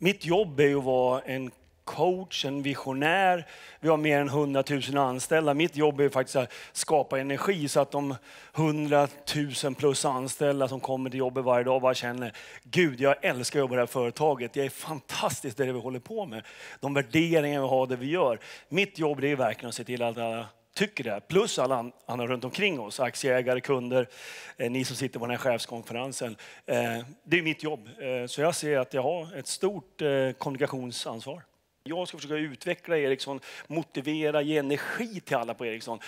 Mitt jobb är att vara en coach, en visionär. Vi har mer än 100 000 anställda. Mitt jobb är faktiskt att skapa energi så att de 100 000 plus anställda som kommer till jobbet varje dag bara känner Gud, jag älskar att jobba i det här företaget. Jag är fantastiskt det vi håller på med. De värderingar vi har, det vi gör. Mitt jobb är verkligen att se till att alla tycker det, plus alla andra runt omkring oss, aktieägare, kunder, eh, ni som sitter på den här chefskonferensen. Eh, det är mitt jobb, eh, så jag ser att jag har ett stort kommunikationsansvar. Jag ska försöka utveckla Ericsson, motivera, ge energi till alla på Ericsson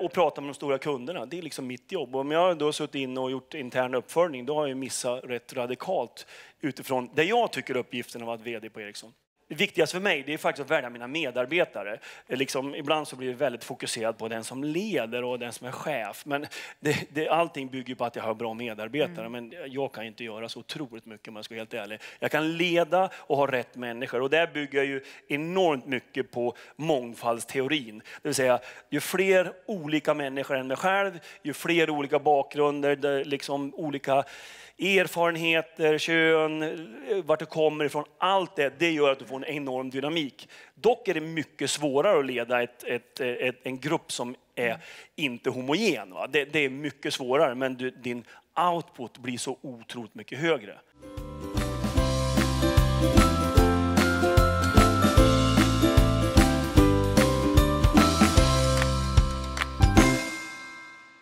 och prata med de stora kunderna. Det är liksom mitt jobb. Om jag då har suttit in och gjort intern uppföljning, då har jag missat rätt radikalt utifrån det jag tycker uppgiften att vara VD på Ericsson. Det viktigaste för mig det är faktiskt att välja mina medarbetare. Liksom, ibland så blir jag väldigt fokuserad på den som leder och den som är chef. Men det, det, allting bygger på att jag har bra medarbetare. Mm. Men jag kan inte göra så otroligt mycket om jag ska vara helt ärlig. Jag kan leda och ha rätt människor. Och där bygger jag ju enormt mycket på mångfaldsteorin. Det vill säga, ju fler olika människor än mig själv, ju fler olika bakgrunder, liksom olika erfarenheter, kön, vart du kommer ifrån. Allt det, det gör att du får sån enorm dynamik. Dock är det mycket svårare att leda ett, ett, ett, en grupp som är inte homogen. Det, det, är mycket svårare, men du, din output blir så otroligt mycket högre.